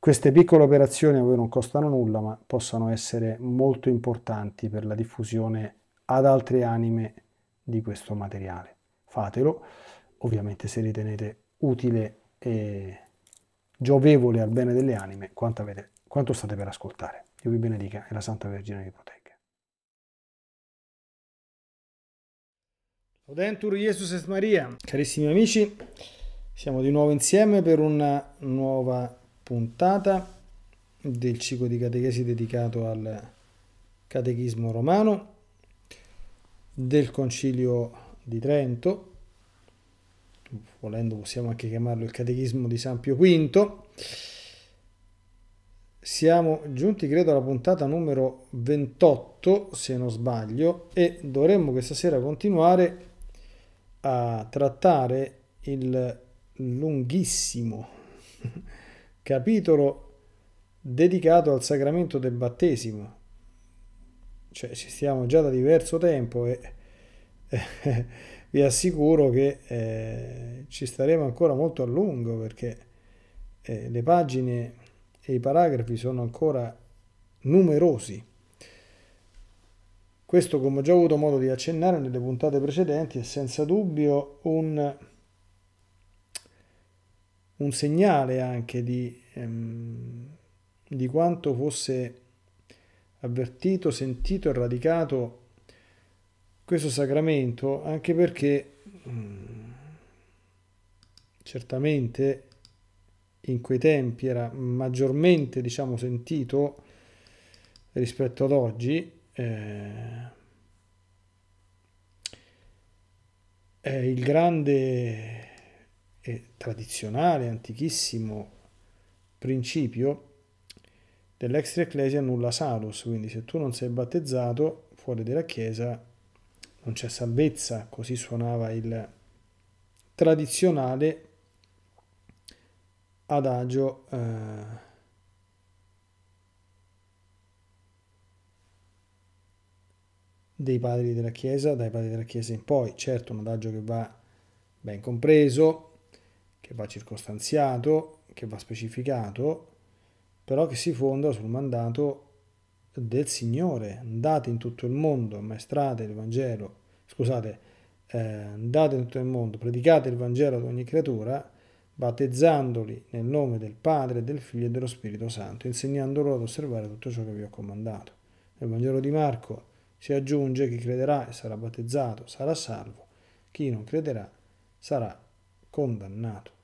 queste piccole operazioni a voi non costano nulla, ma possono essere molto importanti per la diffusione ad altre anime di questo materiale. Fatelo, ovviamente se ritenete utile e giovevole al bene delle anime quanto, avete, quanto state per ascoltare. Dio vi benedica e la Santa Vergine vi protegga. Odentur Jesus et Maria. Carissimi amici, siamo di nuovo insieme per una nuova puntata del ciclo di catechesi dedicato al catechismo romano, del concilio di Trento, volendo possiamo anche chiamarlo il catechismo di San Pio V, siamo giunti credo alla puntata numero 28 se non sbaglio e dovremmo questa sera continuare a trattare il lunghissimo capitolo dedicato al sacramento del battesimo. Cioè ci stiamo già da diverso tempo e eh, vi assicuro che eh, ci staremo ancora molto a lungo perché eh, le pagine e i paragrafi sono ancora numerosi. Questo, come ho già avuto modo di accennare nelle puntate precedenti, è senza dubbio un un segnale anche di, ehm, di quanto fosse avvertito, sentito e radicato questo sacramento, anche perché mm, certamente in quei tempi era maggiormente diciamo, sentito rispetto ad oggi. Eh, il grande e tradizionale, antichissimo principio dell'extra ecclesia nulla salus, quindi se tu non sei battezzato fuori della Chiesa non c'è salvezza, così suonava il tradizionale adagio eh, dei padri della Chiesa, dai padri della Chiesa in poi, certo un adagio che va ben compreso, che va circostanziato, che va specificato, però che si fonda sul mandato del Signore. Andate in tutto il mondo, ammaestrate il Vangelo, scusate, eh, andate in tutto il mondo, predicate il Vangelo ad ogni creatura, battezzandoli nel nome del Padre, del Figlio e dello Spirito Santo, insegnando loro ad osservare tutto ciò che vi ho comandato. Nel Vangelo di Marco si aggiunge chi crederà e sarà battezzato sarà salvo, chi non crederà sarà condannato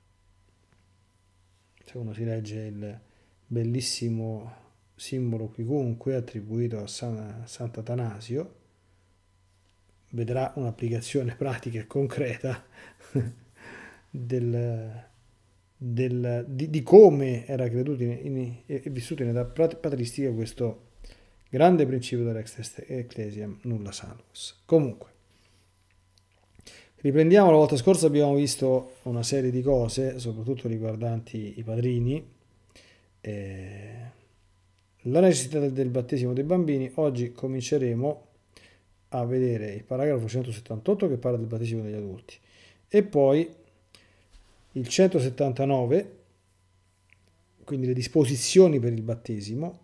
se uno si legge il bellissimo simbolo quiconque attribuito a San, Sant'Atanasio, vedrà un'applicazione pratica e concreta del, del, di, di, come era creduto in, in, e vissuto in età patristica questo grande principio dell'ex ecclesia nulla salus. Comunque, Riprendiamo, la volta scorsa abbiamo visto una serie di cose, soprattutto riguardanti i padrini, eh, la necessità del battesimo dei bambini. Oggi cominceremo a vedere il paragrafo 178 che parla del battesimo degli adulti e poi il 179, quindi le disposizioni per il battesimo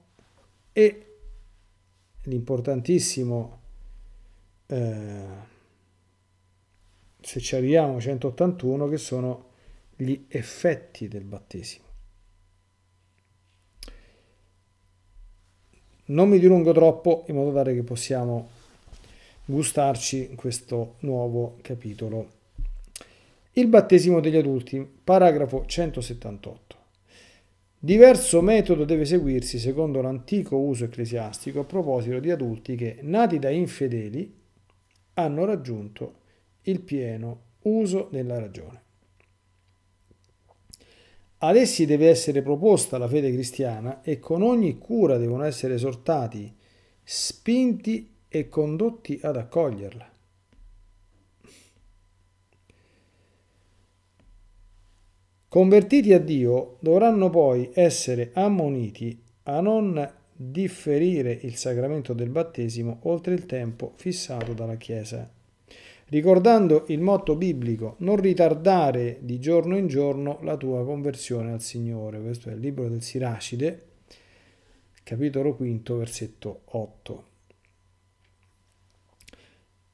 e l'importantissimo... Eh, se ci arriviamo 181 che sono gli effetti del battesimo. Non mi dilungo troppo in modo tale che possiamo gustarci questo nuovo capitolo. Il battesimo degli adulti, paragrafo 178. Diverso metodo deve seguirsi secondo l'antico uso ecclesiastico a proposito di adulti che, nati da infedeli, hanno raggiunto il pieno uso della ragione. Ad essi deve essere proposta la fede cristiana e con ogni cura devono essere esortati, spinti e condotti ad accoglierla. Convertiti a Dio dovranno poi essere ammoniti a non differire il sacramento del battesimo oltre il tempo fissato dalla Chiesa ricordando il motto biblico non ritardare di giorno in giorno la tua conversione al Signore. Questo è il libro del Siracide, capitolo 5, versetto 8.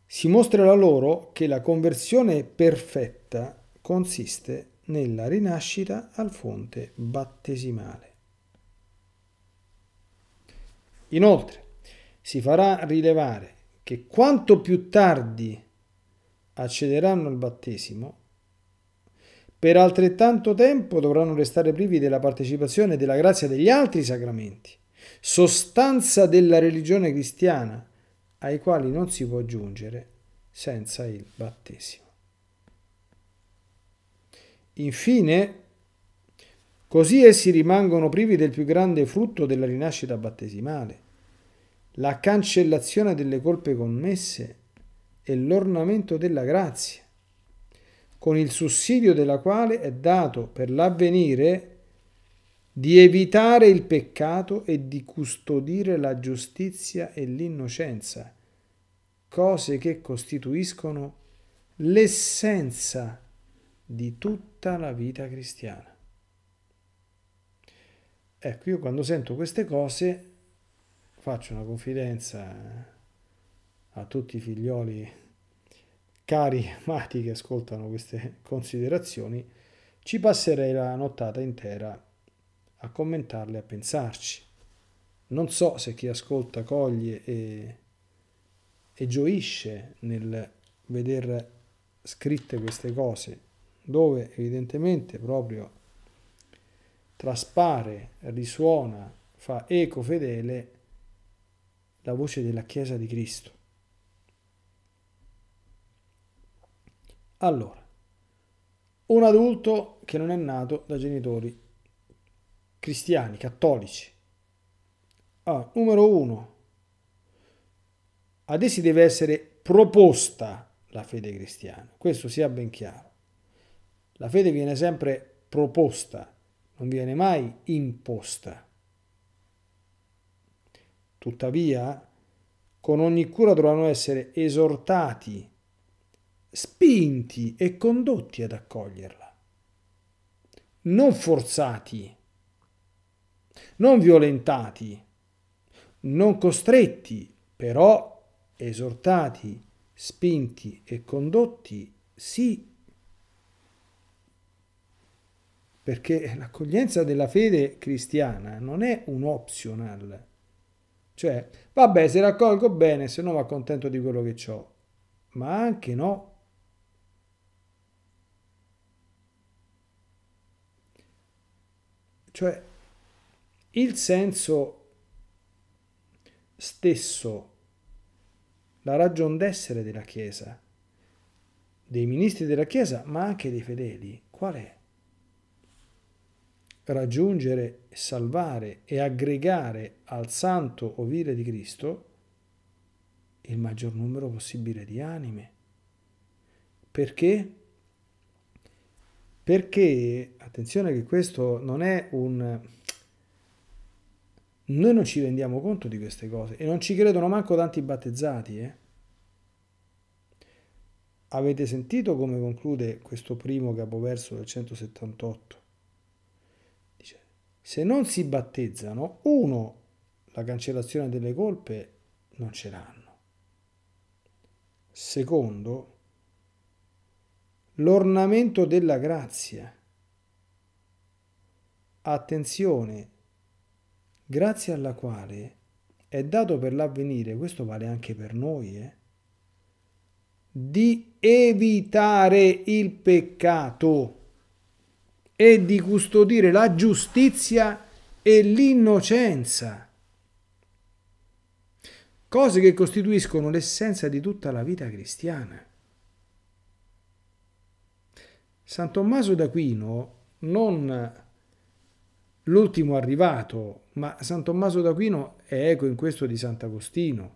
Si mostrerà loro che la conversione perfetta consiste nella rinascita al fonte battesimale. Inoltre, si farà rilevare che quanto più tardi accederanno al battesimo, per altrettanto tempo dovranno restare privi della partecipazione e della grazia degli altri sacramenti, sostanza della religione cristiana, ai quali non si può giungere senza il battesimo. Infine, così essi rimangono privi del più grande frutto della rinascita battesimale, la cancellazione delle colpe commesse e l'ornamento della grazia, con il sussidio della quale è dato per l'avvenire di evitare il peccato e di custodire la giustizia e l'innocenza, cose che costituiscono l'essenza di tutta la vita cristiana. Ecco, io quando sento queste cose faccio una confidenza eh a tutti i figlioli cari amati che ascoltano queste considerazioni, ci passerei la nottata intera a commentarle, a pensarci. Non so se chi ascolta coglie e, e gioisce nel vedere scritte queste cose, dove evidentemente proprio traspare, risuona, fa eco fedele la voce della Chiesa di Cristo. Allora, un adulto che non è nato da genitori cristiani, cattolici. Allora, ah, numero uno, ad essi deve essere proposta la fede cristiana, questo sia ben chiaro. La fede viene sempre proposta, non viene mai imposta. Tuttavia, con ogni cura dovranno essere esortati spinti e condotti ad accoglierla, non forzati, non violentati, non costretti, però esortati, spinti e condotti, sì, perché l'accoglienza della fede cristiana non è un optional. Cioè, vabbè, se raccolgo bene, se no va contento di quello che ho. Ma anche no, Cioè il senso stesso, la ragion d'essere della Chiesa, dei ministri della Chiesa, ma anche dei fedeli, qual è? Raggiungere, salvare e aggregare al santo ovile di Cristo il maggior numero possibile di anime. Perché? Perché, attenzione che questo non è un... Noi non ci rendiamo conto di queste cose e non ci credono manco tanti battezzati. Eh? Avete sentito come conclude questo primo capoverso del 178? Dice, se non si battezzano, uno, la cancellazione delle colpe non ce l'hanno. Secondo, l'ornamento della grazia. Attenzione, grazie alla quale è dato per l'avvenire, questo vale anche per noi, eh, di evitare il peccato e di custodire la giustizia e l'innocenza, cose che costituiscono l'essenza di tutta la vita cristiana. San Tommaso d'Aquino non l'ultimo arrivato, ma San Tommaso d'Aquino è eco in questo di Sant'Agostino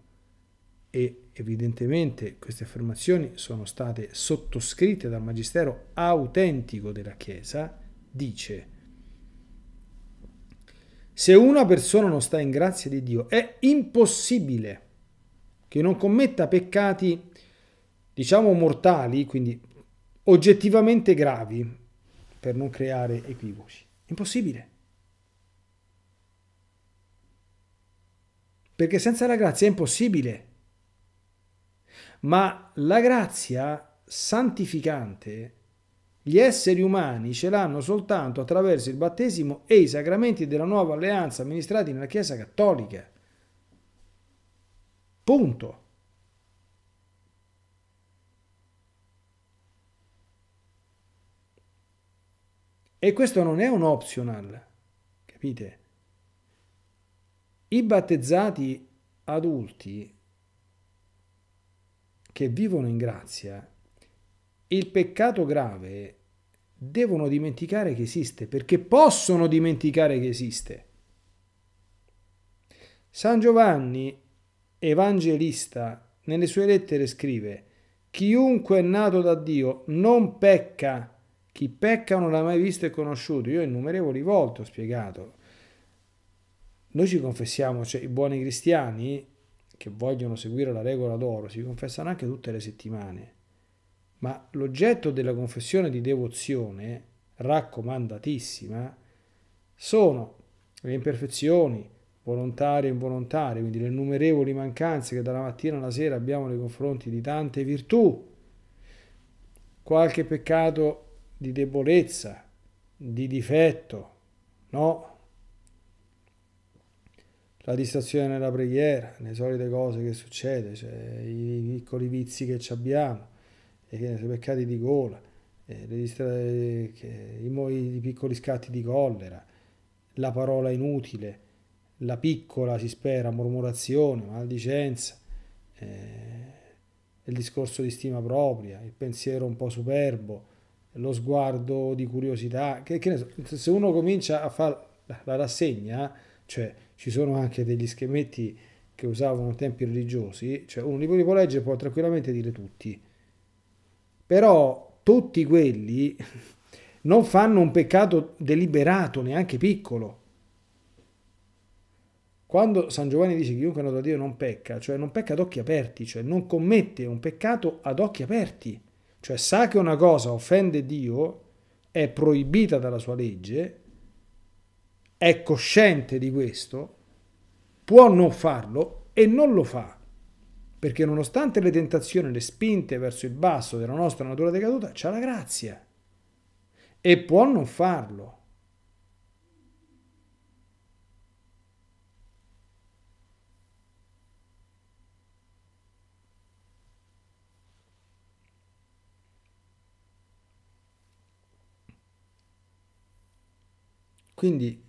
e evidentemente queste affermazioni sono state sottoscritte dal magistero autentico della Chiesa, dice se una persona non sta in grazia di Dio è impossibile che non commetta peccati diciamo mortali, quindi oggettivamente gravi per non creare equivoci. Impossibile. Perché senza la grazia è impossibile. Ma la grazia santificante gli esseri umani ce l'hanno soltanto attraverso il battesimo e i sacramenti della nuova alleanza amministrati nella Chiesa Cattolica. Punto. E questo non è un optional, capite? I battezzati adulti che vivono in grazia, il peccato grave devono dimenticare che esiste, perché possono dimenticare che esiste. San Giovanni, evangelista, nelle sue lettere scrive, chiunque è nato da Dio non pecca chi pecca non l'ha mai visto e conosciuto. Io innumerevoli volte ho spiegato. Noi ci confessiamo, cioè i buoni cristiani che vogliono seguire la regola d'oro si confessano anche tutte le settimane. Ma l'oggetto della confessione di devozione, raccomandatissima, sono le imperfezioni volontarie e involontarie, quindi le innumerevoli mancanze che dalla mattina alla sera abbiamo nei confronti di tante virtù, qualche peccato di debolezza, di difetto, no? La distrazione nella preghiera, le solite cose che succede, cioè i piccoli vizi che abbiamo, i peccati di gola, eh, i piccoli scatti di collera, la parola inutile, la piccola, si spera, mormorazione, maldicenza, eh, il discorso di stima propria, il pensiero un po' superbo, lo sguardo di curiosità, che, che ne so, se uno comincia a fare la rassegna, cioè ci sono anche degli schemetti che usavano tempi religiosi, cioè uno li può leggere può tranquillamente dire tutti, però tutti quelli non fanno un peccato deliberato, neanche piccolo. Quando San Giovanni dice che chiunque è nato da Dio non pecca, cioè non pecca ad occhi aperti, cioè non commette un peccato ad occhi aperti cioè sa che una cosa offende Dio, è proibita dalla sua legge, è cosciente di questo, può non farlo e non lo fa, perché nonostante le tentazioni, le spinte verso il basso della nostra natura decaduta, c'è la grazia e può non farlo. Quindi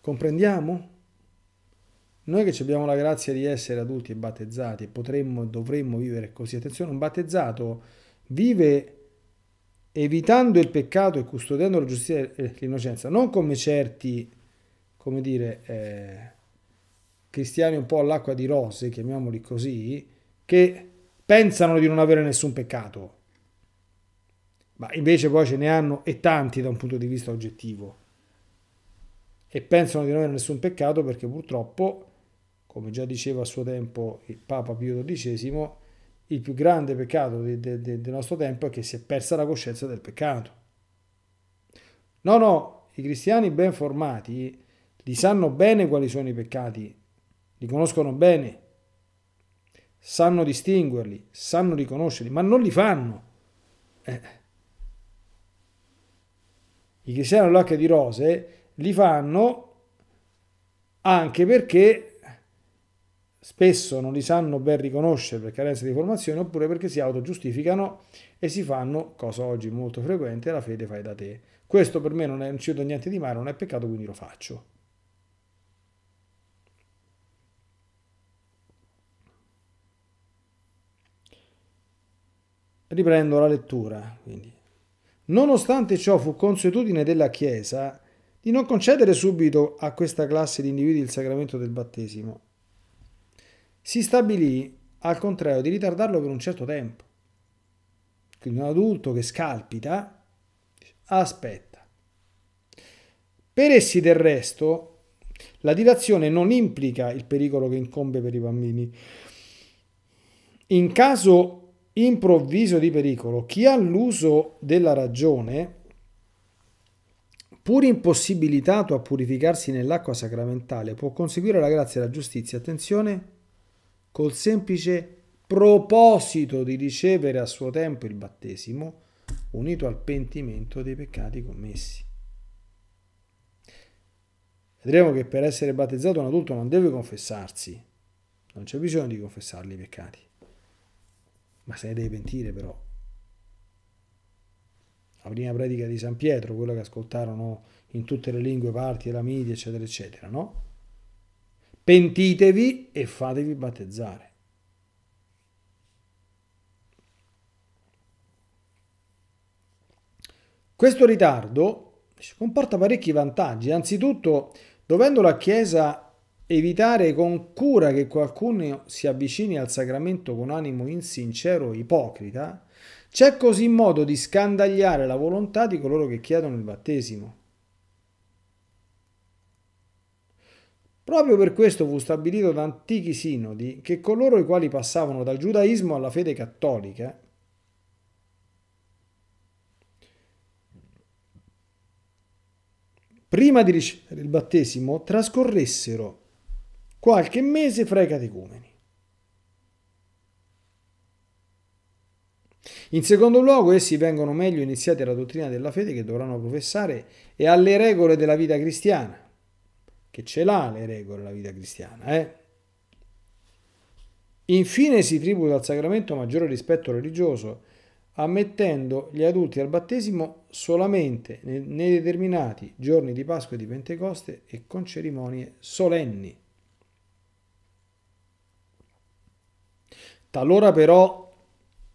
comprendiamo? Noi che abbiamo la grazia di essere adulti e battezzati, potremmo e dovremmo vivere così. Attenzione, un battezzato vive evitando il peccato e custodendo la giustizia e l'innocenza, non come certi, come dire, eh, cristiani un po' all'acqua di rose, chiamiamoli così, che pensano di non avere nessun peccato, ma invece poi ce ne hanno e tanti da un punto di vista oggettivo e pensano di non avere nessun peccato perché purtroppo, come già diceva a suo tempo il Papa Pio XII, il più grande peccato de, de, de, del nostro tempo è che si è persa la coscienza del peccato. No, no, i cristiani ben formati li sanno bene quali sono i peccati, li conoscono bene, sanno distinguerli, sanno riconoscerli, ma non li fanno. Eh. I cristiani all'occhio di rose li fanno anche perché spesso non li sanno ben riconoscere per carenza di formazione oppure perché si autogiustificano e si fanno, cosa oggi molto frequente, la fede fai da te. Questo per me non è un cibo niente di male, non è peccato, quindi lo faccio. Riprendo la lettura, quindi. Nonostante ciò fu consuetudine della Chiesa di non concedere subito a questa classe di individui il sacramento del battesimo. Si stabilì, al contrario, di ritardarlo per un certo tempo. Quindi un adulto che scalpita aspetta. Per essi del resto, la dilazione non implica il pericolo che incombe per i bambini. In caso improvviso di pericolo, chi ha l'uso della ragione pur impossibilitato a purificarsi nell'acqua sacramentale, può conseguire la grazia e la giustizia, attenzione, col semplice proposito di ricevere a suo tempo il battesimo, unito al pentimento dei peccati commessi. Vedremo che per essere battezzato un adulto non deve confessarsi, non c'è bisogno di confessargli i peccati, ma se ne deve pentire però la prima predica di San Pietro, quella che ascoltarono in tutte le lingue, parti della media, eccetera, eccetera, no? Pentitevi e fatevi battezzare. Questo ritardo comporta parecchi vantaggi. Anzitutto, dovendo la Chiesa evitare con cura che qualcuno si avvicini al sacramento con animo insincero e ipocrita, c'è così modo di scandagliare la volontà di coloro che chiedono il battesimo. Proprio per questo fu stabilito da antichi sinodi che coloro i quali passavano dal giudaismo alla fede cattolica prima di ricevere il battesimo trascorressero qualche mese fra i catecumeni. In secondo luogo, essi vengono meglio iniziati alla dottrina della fede che dovranno professare e alle regole della vita cristiana, che ce l'ha le regole la vita cristiana. Eh? Infine si tributa al sacramento maggiore rispetto religioso, ammettendo gli adulti al battesimo solamente nei determinati giorni di Pasqua e di Pentecoste e con cerimonie solenni. Talora però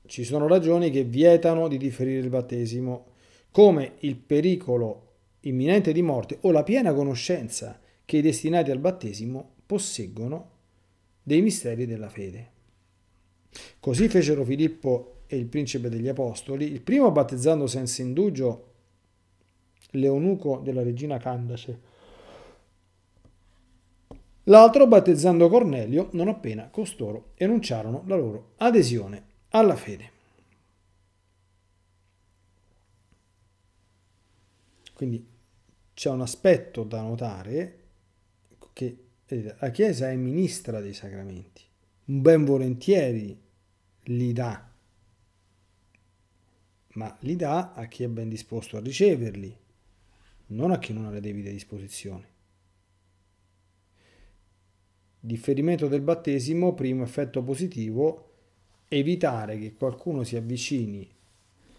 ci sono ragioni che vietano di differire il battesimo, come il pericolo imminente di morte o la piena conoscenza che i destinati al battesimo posseggono dei misteri della fede. Così fecero Filippo e il principe degli apostoli, il primo battezzando senza indugio l'eunuco della regina Candace, l'altro battezzando Cornelio non appena costoro enunciarono la loro adesione alla fede. Quindi c'è un aspetto da notare che la Chiesa è ministra dei sacramenti, ben volentieri li dà, ma li dà a chi è ben disposto a riceverli, non a chi non ha le debite disposizioni. Differimento del battesimo, primo effetto positivo, evitare che qualcuno si avvicini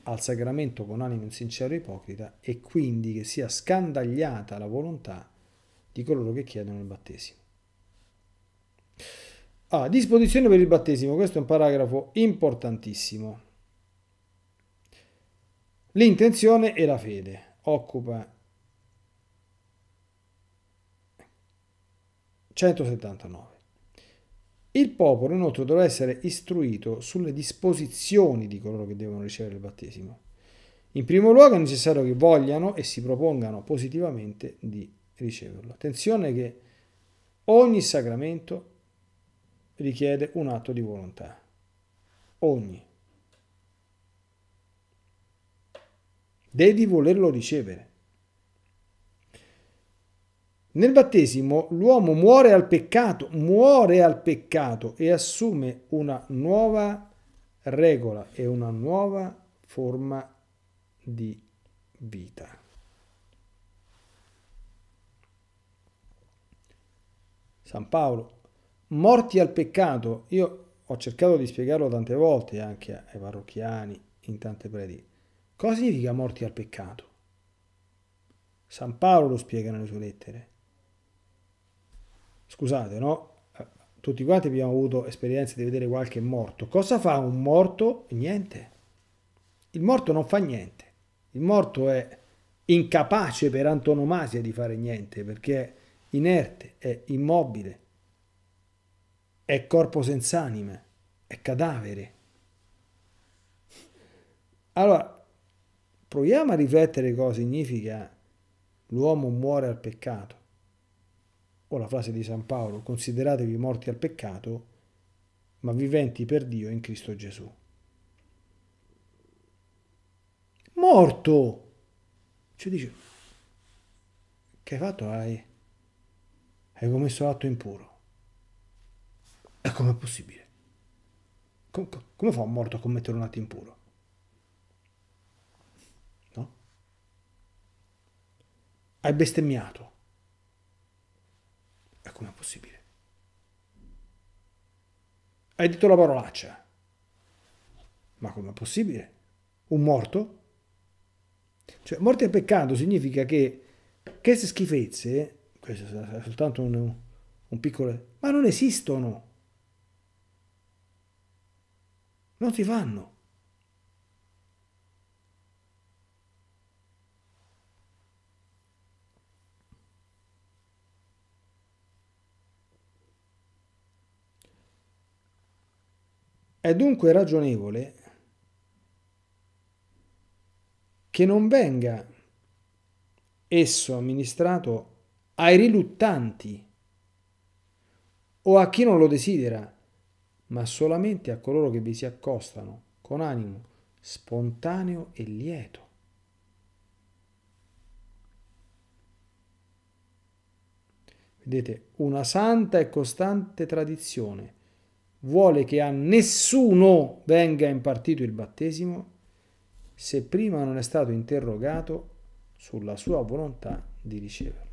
al sacramento con animo un e ipocrita e quindi che sia scandagliata la volontà di coloro che chiedono il battesimo. Ah, disposizione per il battesimo, questo è un paragrafo importantissimo. L'intenzione e la fede occupa 179. Il popolo inoltre dovrà essere istruito sulle disposizioni di coloro che devono ricevere il battesimo. In primo luogo è necessario che vogliano e si propongano positivamente di riceverlo. Attenzione che ogni sacramento richiede un atto di volontà. Ogni. Devi volerlo ricevere. Nel battesimo l'uomo muore al peccato, muore al peccato e assume una nuova regola e una nuova forma di vita. San Paolo, morti al peccato, io ho cercato di spiegarlo tante volte anche ai parrocchiani in tante prediche. Cosa significa morti al peccato? San Paolo lo spiega nelle sue lettere scusate, no? Eh, tutti quanti abbiamo avuto esperienze di vedere qualche morto. Cosa fa un morto? Niente. Il morto non fa niente. Il morto è incapace per antonomasia di fare niente perché è inerte, è immobile, è corpo senza anime, è cadavere. Allora, proviamo a riflettere cosa significa l'uomo muore al peccato o la frase di San Paolo, consideratevi morti al peccato, ma viventi per Dio in Cristo Gesù. Morto! Cioè dice, che hai fatto? Hai, hai commesso l'atto impuro. E com'è possibile? Com come fa un morto a commettere un atto impuro? No? Hai bestemmiato ma com'è possibile? Hai detto la parolaccia. Ma com'è possibile? Un morto? Cioè, morte a peccato significa che queste schifezze, questo è soltanto un, un piccolo... ma non esistono. Non si fanno. È dunque ragionevole che non venga esso amministrato ai riluttanti o a chi non lo desidera, ma solamente a coloro che vi si accostano con animo spontaneo e lieto. Vedete, una santa e costante tradizione vuole che a nessuno venga impartito il battesimo se prima non è stato interrogato sulla sua volontà di riceverlo.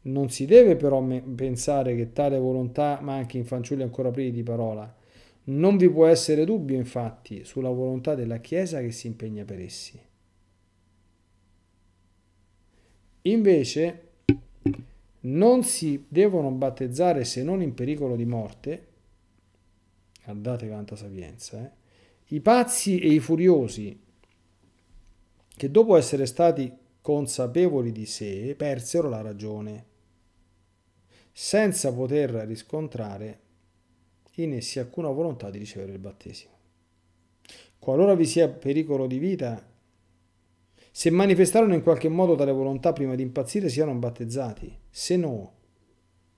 Non si deve però pensare che tale volontà manchi in fanciulli ancora privi di parola. Non vi può essere dubbio, infatti, sulla volontà della Chiesa che si impegna per essi. Invece non si devono battezzare se non in pericolo di morte, guardate quanta sapienza, eh? i pazzi e i furiosi che dopo essere stati consapevoli di sé persero la ragione, senza poter riscontrare in essi alcuna volontà di ricevere il battesimo. Qualora vi sia pericolo di vita, se manifestarono in qualche modo tale volontà prima di impazzire, siano battezzati, se no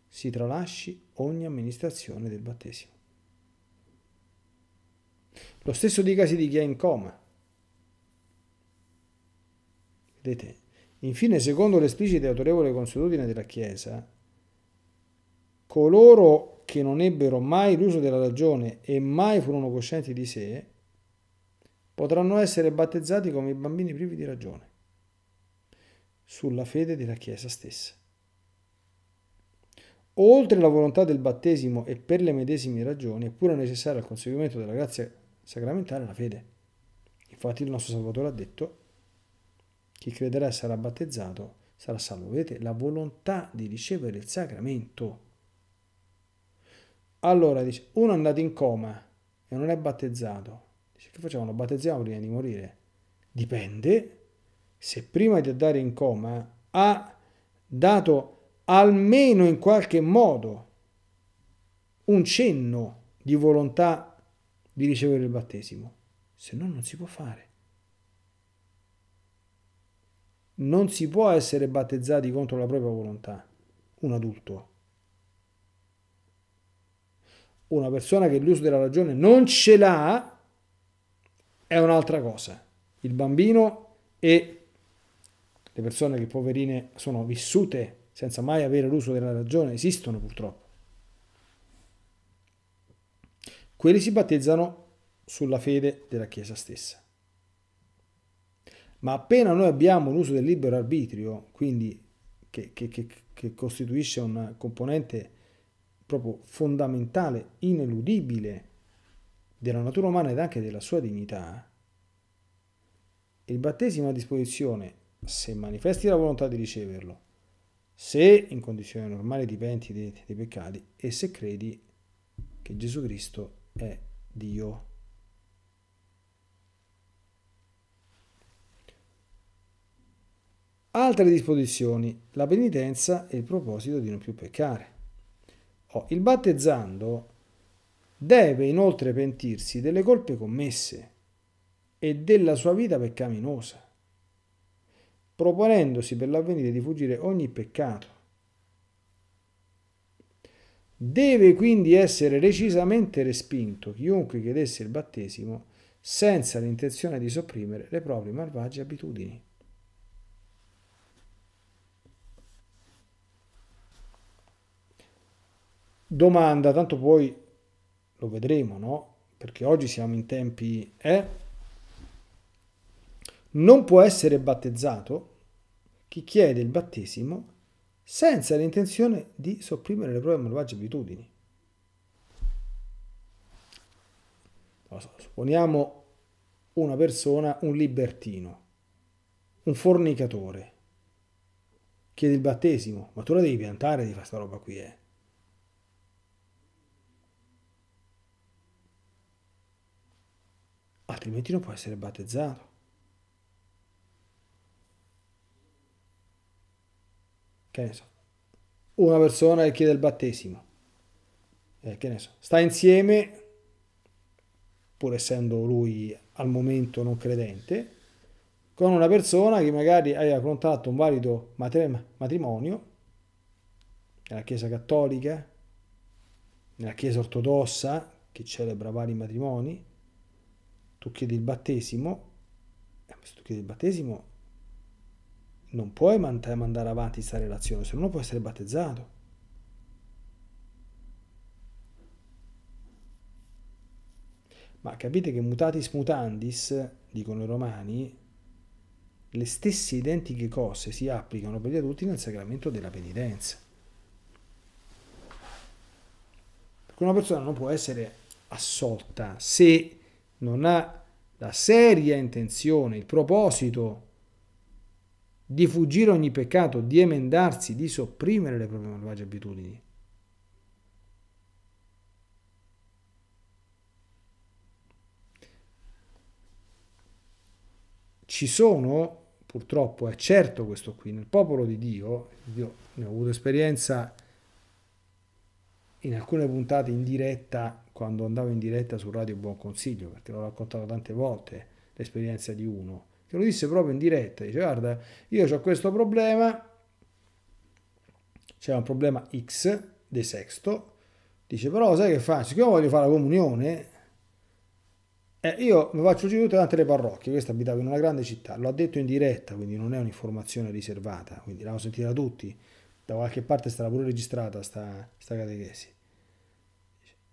si tralasci ogni amministrazione del battesimo. Lo stesso dicasi di chi è in coma. Vedete? Infine, secondo l'esplicita e autorevole consuetudine della Chiesa, coloro che non ebbero mai l'uso della ragione e mai furono coscienti di sé, potranno essere battezzati come i bambini privi di ragione, sulla fede della Chiesa stessa. Oltre la volontà del battesimo e per le medesime ragioni, è pure necessario al conseguimento della grazia sacramentale la fede. Infatti il nostro Salvatore ha detto, chi crederà e sarà battezzato sarà salvo. Vedete, la volontà di ricevere il sacramento. Allora dice, uno è andato in coma e non è battezzato, che facevano? Battezziamo prima di morire. Dipende se prima di andare in coma ha dato almeno in qualche modo un cenno di volontà di ricevere il battesimo, se no non si può fare. Non si può essere battezzati contro la propria volontà, un adulto. Una persona che l'uso della ragione non ce l'ha, è un'altra cosa. Il bambino e le persone che poverine sono vissute senza mai avere l'uso della ragione esistono purtroppo. Quelli si battezzano sulla fede della Chiesa stessa. Ma appena noi abbiamo l'uso del libero arbitrio, quindi che, che, che, che costituisce una componente proprio fondamentale, ineludibile della natura umana ed anche della sua dignità, il battesimo è a disposizione se manifesti la volontà di riceverlo, se in condizioni normali ti dei, dei peccati e se credi che Gesù Cristo è Dio. Altre disposizioni, la penitenza e il proposito di non più peccare. Oh, il battezzando Deve inoltre pentirsi delle colpe commesse e della sua vita peccaminosa, proponendosi per l'avvenire di fuggire ogni peccato. Deve quindi essere recisamente respinto chiunque chiedesse il battesimo senza l'intenzione di sopprimere le proprie malvagie abitudini. Domanda, tanto poi lo vedremo, no? Perché oggi siamo in tempi... Eh? Non può essere battezzato chi chiede il battesimo senza l'intenzione di sopprimere le proprie malvagie abitudini. Supponiamo una persona, un libertino, un fornicatore, chiede il battesimo, ma tu la devi piantare di fare questa roba qui, eh. altrimenti non può essere battezzato. Che ne so, una persona che chiede il battesimo, eh, che ne so, sta insieme, pur essendo lui al momento non credente, con una persona che magari aveva contratto un valido matrimonio nella Chiesa cattolica, nella Chiesa ortodossa che celebra vari matrimoni, tu chiedi il battesimo, eh, se tu chiedi il battesimo non puoi cioè, mandare avanti questa relazione, se no non puoi essere battezzato. Ma capite che mutatis mutandis, dicono i romani, le stesse identiche cose si applicano per gli adulti nel sacramento della penitenza. Perché una persona non può essere assolta se non ha la seria intenzione, il proposito di fuggire ogni peccato, di emendarsi, di sopprimere le proprie malvagie abitudini. Ci sono, purtroppo è certo questo qui, nel popolo di Dio, io ne ho avuto esperienza in alcune puntate in diretta, quando andavo in diretta su Radio Buon Consiglio, perché l'ho raccontato tante volte, l'esperienza di uno, che lo disse proprio in diretta, dice guarda, io ho questo problema, c'è un problema X, de sexto, dice però sai che fa, siccome voglio fare la comunione, eh, io mi faccio giro tutte tante le parrocchie, questo abitava in una grande città, l'ho detto in diretta, quindi non è un'informazione riservata, quindi l'hanno sentita tutti, da qualche parte sarà pure registrata sta, sta catechesi.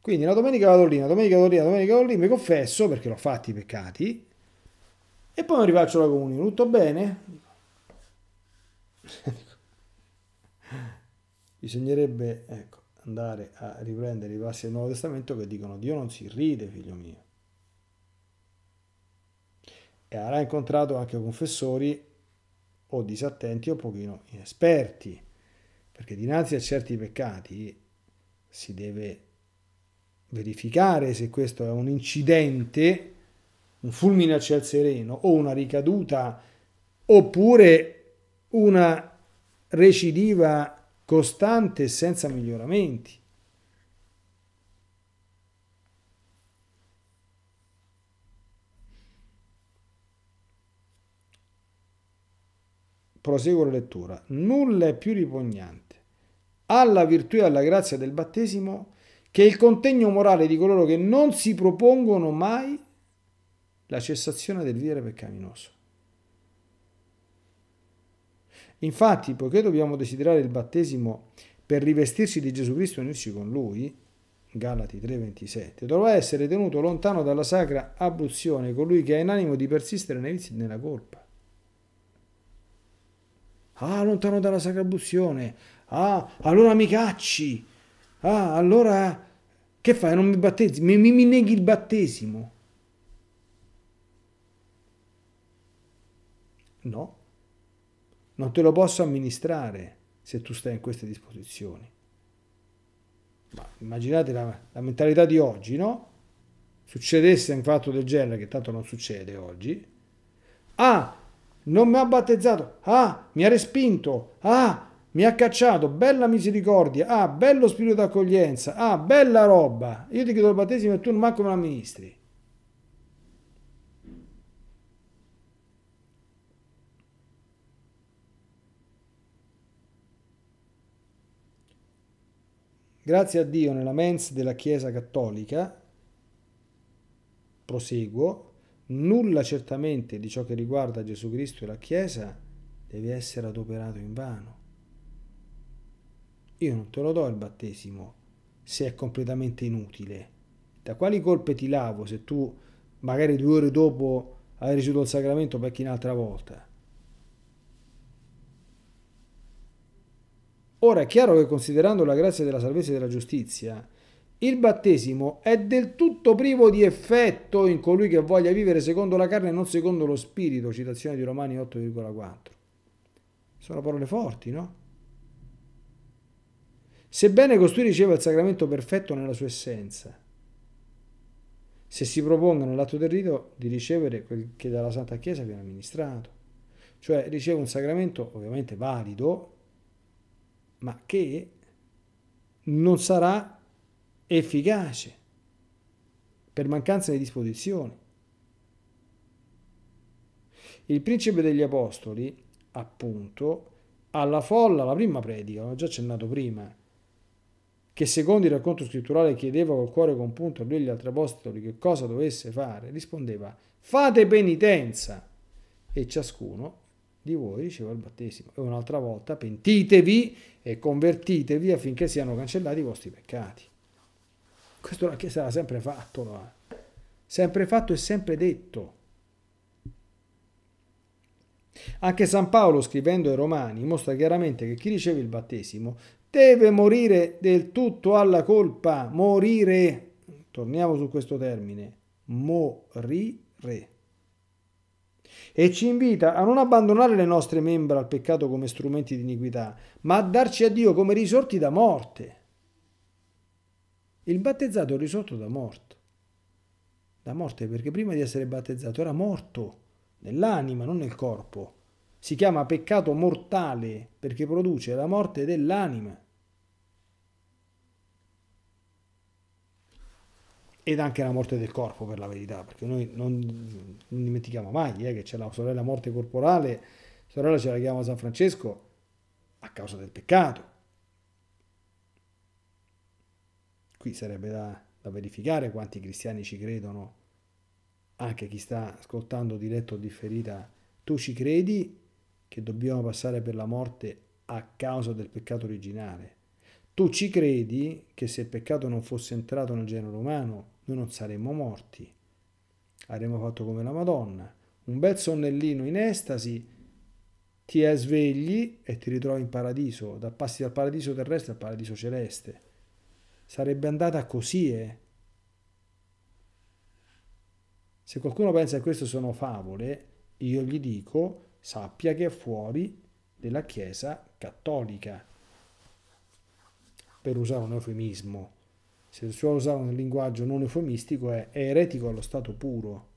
Quindi la domenica vado lì, una domenica vado lì, una domenica vado lì, mi confesso perché l'ho fatti i peccati e poi mi rifaccio la comunione. Tutto bene? Bisognerebbe ecco, andare a riprendere i passi del Nuovo Testamento che dicono Dio non si ride, figlio mio. E avrà incontrato anche confessori o disattenti o pochino inesperti perché dinanzi a certi peccati si deve verificare se questo è un incidente, un fulmine a ciel sereno o una ricaduta oppure una recidiva costante senza miglioramenti. Proseguo la lettura. Nulla è più ripugnante alla virtù e alla grazia del battesimo, che è il contegno morale di coloro che non si propongono mai la cessazione del vivere peccaminoso. Infatti, poiché dobbiamo desiderare il battesimo per rivestirci di Gesù Cristo e unirci con Lui, Galati 3:27, dovrà essere tenuto lontano dalla sacra abruzione colui che ha in animo di persistere nei vizi nella colpa. Ah, lontano dalla sacra abruzione, Ah, allora mi cacci. Ah, allora che fai? Non mi battezzi? Mi, mi, mi neghi il battesimo? No, non te lo posso amministrare se tu stai in queste disposizioni. Ma immaginate la, la mentalità di oggi, no? Succedesse un fatto del genere, che tanto non succede oggi. Ah, non mi ha battezzato. Ah, mi ha respinto. Ah, mi ha cacciato, bella misericordia, ah, bello spirito d'accoglienza, ah, bella roba, io ti chiedo il battesimo e tu non manco me la ministri. Grazie a Dio nella mens della Chiesa Cattolica, proseguo, nulla certamente di ciò che riguarda Gesù Cristo e la Chiesa deve essere adoperato in vano. Io non te lo do il battesimo se è completamente inutile. Da quali colpe ti lavo se tu magari due ore dopo hai ricevuto il sacramento perché un'altra volta? Ora è chiaro che considerando la grazia della salvezza e della giustizia, il battesimo è del tutto privo di effetto in colui che voglia vivere secondo la carne e non secondo lo spirito, citazione di Romani 8,4. Sono parole forti, no? Sebbene costui riceva il sacramento perfetto nella sua essenza, se si proponga nell'atto del rito di ricevere quel che dalla Santa Chiesa viene amministrato, cioè riceve un sacramento ovviamente valido, ma che non sarà efficace per mancanza di disposizioni. Il principe degli apostoli, appunto, alla folla la prima predica, l'ho già accennato prima, che secondo il racconto scritturale chiedeva col cuore compunto a lui e agli altri apostoli che cosa dovesse fare, rispondeva fate penitenza e ciascuno di voi riceva il battesimo e un'altra volta pentitevi e convertitevi affinché siano cancellati i vostri peccati. Questo la Chiesa l'ha sempre fatto, no? Eh. sempre fatto e sempre detto. Anche San Paolo, scrivendo ai Romani, mostra chiaramente che chi riceve il battesimo deve morire del tutto alla colpa, morire, torniamo su questo termine, morire. E ci invita a non abbandonare le nostre membra al peccato come strumenti di iniquità, ma a darci a Dio come risorti da morte. Il battezzato è risorto da morte. Da morte perché prima di essere battezzato era morto nell'anima, non nel corpo. Si chiama peccato mortale perché produce la morte dell'anima. Ed anche la morte del corpo, per la verità, perché noi non, non dimentichiamo mai eh, che c'è la sorella morte corporale, sorella ce la chiama San Francesco, a causa del peccato. Qui sarebbe da, da verificare quanti cristiani ci credono anche chi sta ascoltando diretto o differita, tu ci credi che dobbiamo passare per la morte a causa del peccato originale. Tu ci credi che se il peccato non fosse entrato nel genere umano, noi non saremmo morti. Avremmo fatto come la Madonna, un bel sonnellino in estasi, ti è svegli e ti ritrovi in paradiso, da passi dal paradiso terrestre al paradiso celeste. Sarebbe andata così, eh? Se qualcuno pensa che queste sono favole, io gli dico sappia che è fuori della Chiesa cattolica. Per usare un eufemismo, se si vuole usare un linguaggio non eufemistico, è eretico allo stato puro.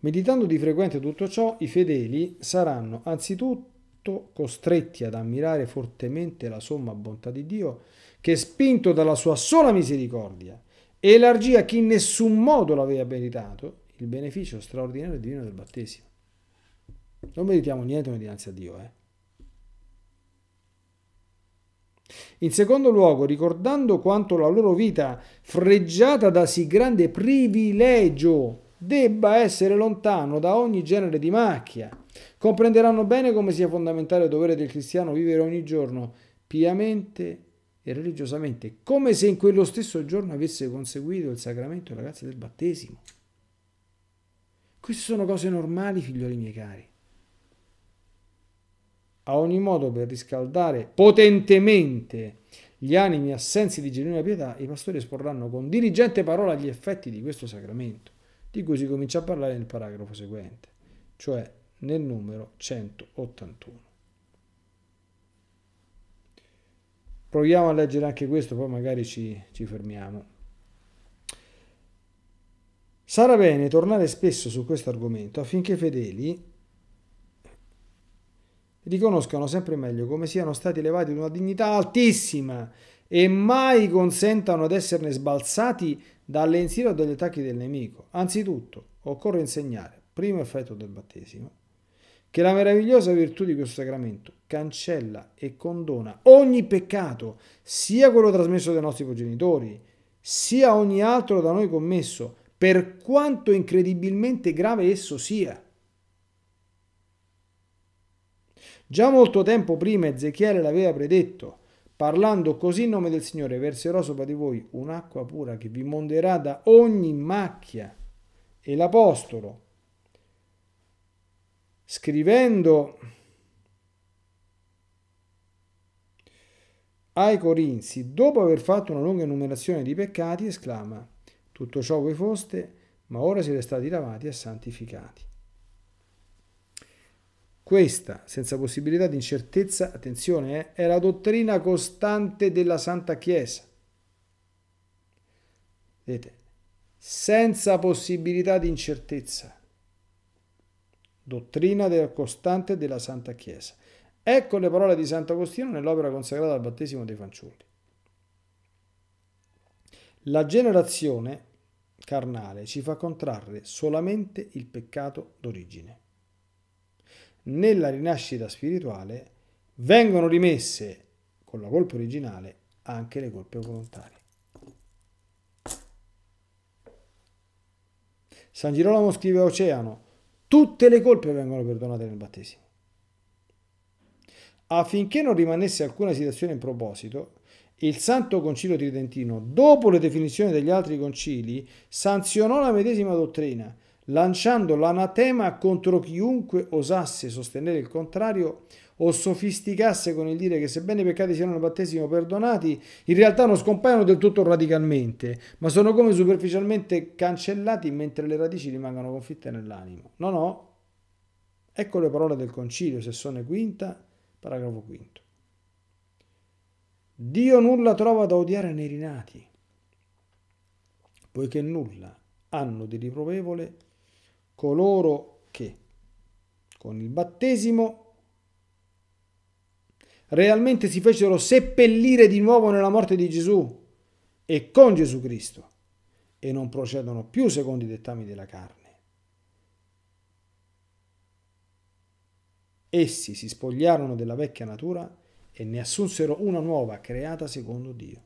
Meditando di frequente tutto ciò, i fedeli saranno anzitutto costretti ad ammirare fortemente la somma bontà di Dio, che spinto dalla sua sola misericordia, e elargia chi in nessun modo l'aveva meritato il beneficio straordinario e divino del battesimo. Non meritiamo niente noi dinanzi a Dio, eh? In secondo luogo, ricordando quanto la loro vita, freggiata da sì grande privilegio, debba essere lontano da ogni genere di macchia, comprenderanno bene come sia fondamentale il dovere del cristiano vivere ogni giorno piamente e religiosamente, come se in quello stesso giorno avesse conseguito il sacramento, ragazzi, del battesimo. Queste sono cose normali, figlioli miei cari. A ogni modo, per riscaldare potentemente gli animi assensi di genuina pietà, i pastori esporranno con dirigente parola gli effetti di questo sacramento, di cui si comincia a parlare nel paragrafo seguente, cioè nel numero 181. Proviamo a leggere anche questo, poi magari ci, ci fermiamo. Sarà bene tornare spesso su questo argomento affinché i fedeli riconoscano sempre meglio come siano stati elevati ad una dignità altissima e mai consentano ad esserne sbalzati dall'insidio o dagli attacchi del nemico. Anzitutto, occorre insegnare, primo effetto del battesimo, che la meravigliosa virtù di questo sacramento cancella e condona ogni peccato, sia quello trasmesso dai nostri progenitori, sia ogni altro da noi commesso, per quanto incredibilmente grave esso sia. Già molto tempo prima Ezechiele l'aveva predetto, parlando così in nome del Signore, verserò sopra di voi un'acqua pura che vi monderà da ogni macchia. E l'Apostolo, scrivendo ai Corinzi, dopo aver fatto una lunga enumerazione di peccati, esclama, tutto ciò voi foste, ma ora siete stati lavati e santificati. Questa, senza possibilità di incertezza, attenzione, eh, è la dottrina costante della Santa Chiesa. Vedete, senza possibilità di incertezza. Dottrina del costante della Santa Chiesa. Ecco le parole di Sant'Agostino nell'opera consacrata al battesimo dei fanciulli. La generazione carnale ci fa contrarre solamente il peccato d'origine. Nella rinascita spirituale vengono rimesse con la colpa originale anche le colpe volontarie. San Girolamo scrive a Oceano, tutte le colpe vengono perdonate nel battesimo affinché non rimanesse alcuna situazione in proposito, il Santo Concilio Tridentino, dopo le definizioni degli altri concili, sanzionò la medesima dottrina, lanciando l'anatema contro chiunque osasse sostenere il contrario o sofisticasse con il dire che sebbene i peccati siano nel battesimo perdonati, in realtà non scompaiono del tutto radicalmente, ma sono come superficialmente cancellati mentre le radici rimangono confitte nell'animo. No, no. Ecco le parole del concilio, Sessone Quinta, Paragrafo quinto. Dio nulla trova da odiare nei rinati, poiché nulla hanno di riprovevole coloro che con il battesimo realmente si fecero seppellire di nuovo nella morte di Gesù e con Gesù Cristo e non procedono più secondo i dettami della carne Essi si spogliarono della vecchia natura e ne assunsero una nuova creata secondo Dio.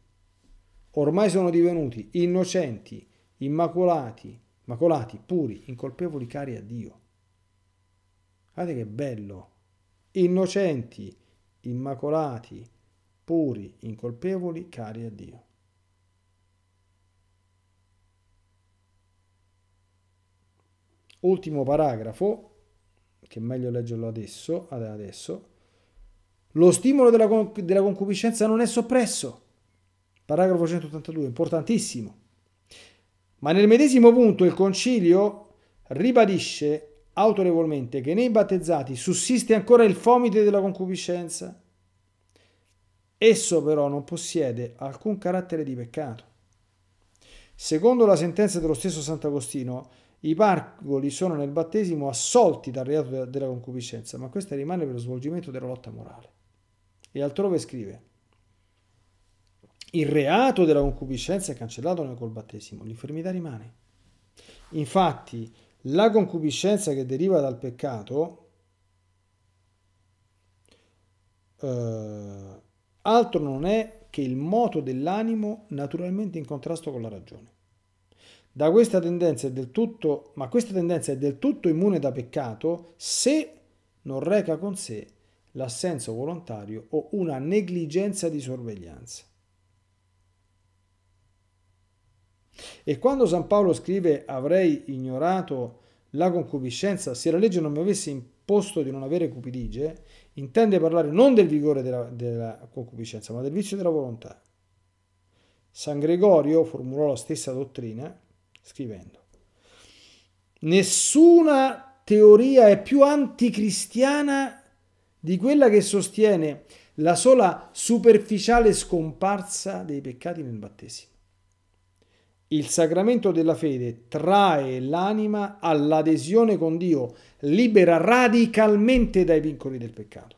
Ormai sono divenuti innocenti, immacolati, immacolati, puri, incolpevoli, cari a Dio. Guardate che bello! Innocenti, immacolati, puri, incolpevoli, cari a Dio. Ultimo paragrafo, che è meglio leggerlo adesso, adesso lo stimolo della, della concupiscenza non è soppresso. Paragrafo 182, importantissimo. Ma nel medesimo punto il concilio ribadisce autorevolmente che nei battezzati sussiste ancora il fomite della concupiscenza. Esso però non possiede alcun carattere di peccato. Secondo la sentenza dello stesso Sant'Agostino, i pargoli sono nel battesimo assolti dal reato della concupiscenza, ma questa rimane per lo svolgimento della lotta morale. E altrove scrive, il reato della concupiscenza è cancellato col battesimo, l'infermità rimane. Infatti, la concupiscenza che deriva dal peccato eh, altro non è che il moto dell'animo naturalmente in contrasto con la ragione. Da questa tendenza è del tutto, ma questa tendenza è del tutto immune da peccato se non reca con sé l'assenso volontario o una negligenza di sorveglianza. E quando San Paolo scrive avrei ignorato la concupiscenza se la legge non mi avesse imposto di non avere cupidige, intende parlare non del vigore della, della concupiscenza, ma del vizio della volontà. San Gregorio formulò la stessa dottrina scrivendo. Nessuna teoria è più anticristiana di quella che sostiene la sola superficiale scomparsa dei peccati nel battesimo. Il sacramento della fede trae l'anima all'adesione con Dio, libera radicalmente dai vincoli del peccato.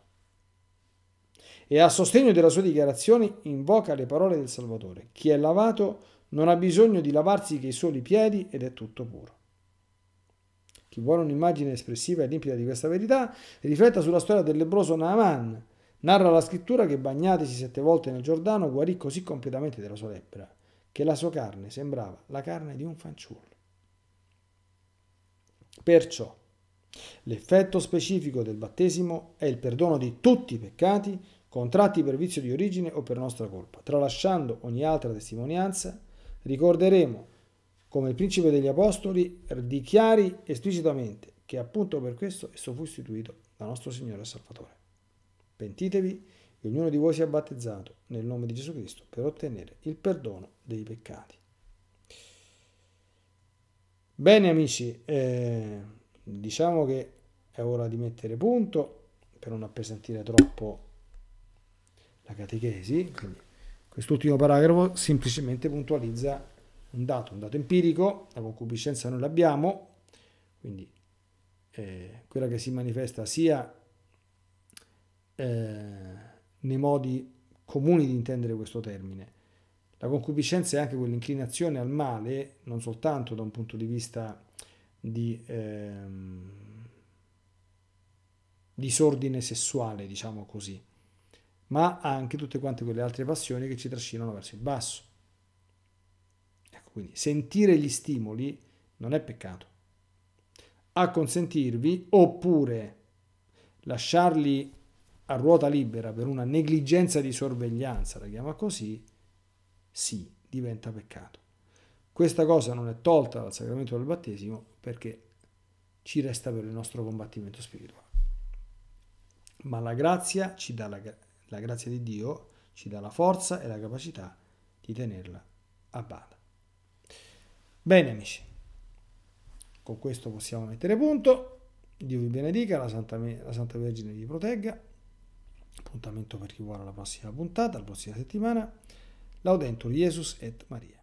E a sostegno della sua dichiarazione invoca le parole del Salvatore. Chi è lavato non ha bisogno di lavarsi che i soli piedi ed è tutto puro. Chi vuole un'immagine espressiva e limpida di questa verità rifletta sulla storia del lebroso Naaman. Narra la scrittura che bagnatesi sette volte nel Giordano guarì così completamente della sua lebbra che la sua carne sembrava la carne di un fanciullo. Perciò l'effetto specifico del battesimo è il perdono di tutti i peccati contratti per vizio di origine o per nostra colpa, tralasciando ogni altra testimonianza Ricorderemo come il principe degli apostoli dichiari esplicitamente che appunto per questo esso fu istituito da nostro Signore e Salvatore. Pentitevi che ognuno di voi sia battezzato nel nome di Gesù Cristo per ottenere il perdono dei peccati. Bene amici, eh, diciamo che è ora di mettere punto per non appesantire troppo la catechesi, quindi Quest'ultimo paragrafo semplicemente puntualizza un dato, un dato empirico, la concupiscenza noi l'abbiamo, quindi eh, quella che si manifesta sia eh, nei modi comuni di intendere questo termine. La concupiscenza è anche quell'inclinazione al male, non soltanto da un punto di vista di ehm, disordine sessuale, diciamo così, ma anche tutte quante quelle altre passioni che ci trascinano verso il basso. Ecco, quindi sentire gli stimoli non è peccato. Acconsentirvi oppure lasciarli a ruota libera per una negligenza di sorveglianza, la chiama così, sì, diventa peccato. Questa cosa non è tolta dal sacramento del battesimo perché ci resta per il nostro combattimento spirituale. Ma la grazia ci dà la grazia la grazia di Dio ci dà la forza e la capacità di tenerla a bada. Bene amici, con questo possiamo mettere punto. Dio vi benedica, la Santa, la Santa Vergine vi protegga. Appuntamento per chi vuole alla prossima puntata, la prossima settimana. Laudentur Jesus et Maria.